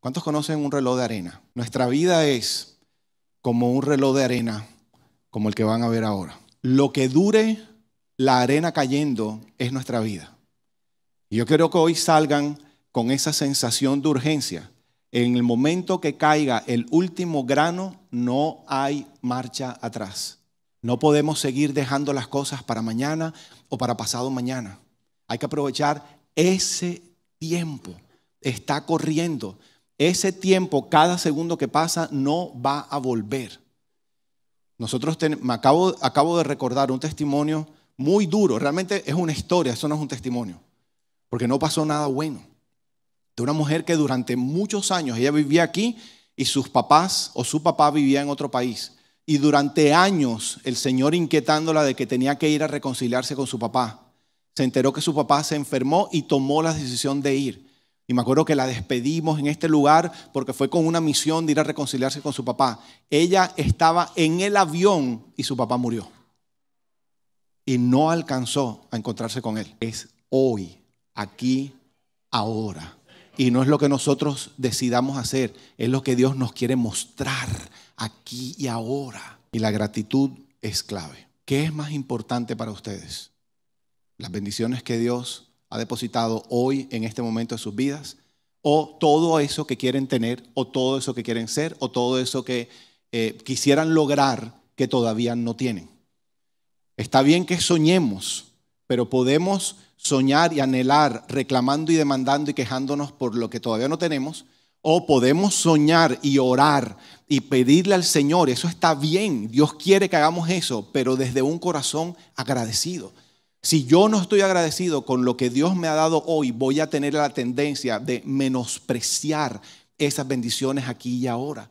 ¿Cuántos conocen un reloj de arena? Nuestra vida es como un reloj de arena, como el que van a ver ahora. Lo que dure la arena cayendo es nuestra vida. yo creo que hoy salgan con esa sensación de urgencia. En el momento que caiga el último grano, no hay marcha atrás. No podemos seguir dejando las cosas para mañana o para pasado mañana. Hay que aprovechar ese tiempo. Está corriendo. Ese tiempo, cada segundo que pasa, no va a volver. Nosotros me acabo, acabo de recordar un testimonio muy duro. Realmente es una historia, eso no es un testimonio. Porque no pasó nada bueno. De una mujer que durante muchos años, ella vivía aquí y sus papás o su papá vivía en otro país. Y durante años el Señor inquietándola de que tenía que ir a reconciliarse con su papá. Se enteró que su papá se enfermó y tomó la decisión de ir. Y me acuerdo que la despedimos en este lugar porque fue con una misión de ir a reconciliarse con su papá. Ella estaba en el avión y su papá murió. Y no alcanzó a encontrarse con él. Es hoy, aquí, ahora. Y no es lo que nosotros decidamos hacer, es lo que Dios nos quiere mostrar aquí y ahora. Y la gratitud es clave. ¿Qué es más importante para ustedes? Las bendiciones que Dios ha depositado hoy en este momento de sus vidas, o todo eso que quieren tener, o todo eso que quieren ser, o todo eso que eh, quisieran lograr que todavía no tienen. Está bien que soñemos, pero podemos soñar y anhelar reclamando y demandando y quejándonos por lo que todavía no tenemos, o podemos soñar y orar y pedirle al Señor, eso está bien, Dios quiere que hagamos eso, pero desde un corazón agradecido si yo no estoy agradecido con lo que Dios me ha dado hoy, voy a tener la tendencia de menospreciar esas bendiciones aquí y ahora.